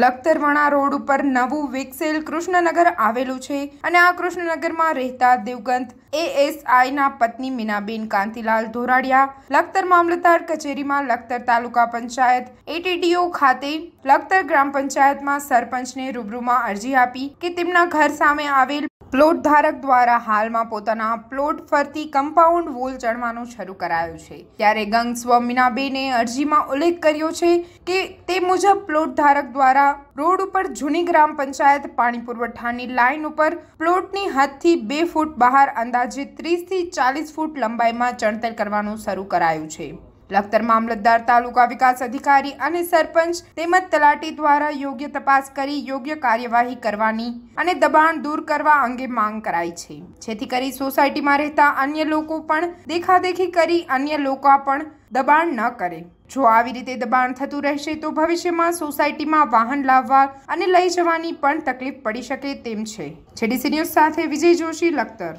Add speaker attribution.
Speaker 1: લખતરવણા road ઉપર નવું વિકસેલ કૃષ્ણનગર આવેલું છે અને આ કૃષ્ણનગરમાં રહેતા દેવગંત એએસઆઈના પત્ની મીનાબેન કાંતિલાલ ધોરાડિયા લખતર મામલતદાર કચેરીમાં લખતર તાલુકા પંચાયત એટીડીઓ ખાતે લખતર ગ્રામ પંચાયતમાં સરપંચને રૂબરૂમાં અરજી આપી કે તેમના ઘર સામે આવેલ પ્લોટ ધારક દ્વારા હાલમાં પોતાના પ્લોટ ફરતી કમ્પાઉન્ડ વોલ ચણવાનું શરૂ કરાયું છે ત્યારે ગંગ સ્વામીનાબેને અરજીમાં ઉલ્લેખ કર્યો છે કે તે મુજબ પ્લોટ ધારક દ્વારા રોડ ઉપર જૂની ગ્રામ પંચાયત પાણી પુરવઠાની લાઇન ઉપર પ્લોટની હદથી બે ફૂટ બહાર અંદાજે ત્રીસથી ચાલીસ ફૂટ લંબાઈમાં ચણતર કરવાનું શરૂ કરાયું છે લખતર મામલતદાર તાલુકા વિકાસ અધિકારી અને સરપંચ તેમજ તલાટી દ્વારા યોગ્ય તપાસ કરી યોગ્ય કાર્યવાહી કરવાની અને દબાણ દૂર કરવા અંગે માંગ કરાઈ છે જેથી કરી સોસાયટીમાં રહેતા અન્ય લોકો પણ દેખાદેખી કરી અન્ય લોકો પણ દબાણ ન કરે જો આવી રીતે દબાણ થતું રહેશે તો ભવિષ્યમાં સોસાયટીમાં વાહન લાવવા અને લઈ જવાની પણ તકલીફ પડી શકે તેમ છે જેડીસી ન્યૂઝ સાથે વિજય જોશી લખતર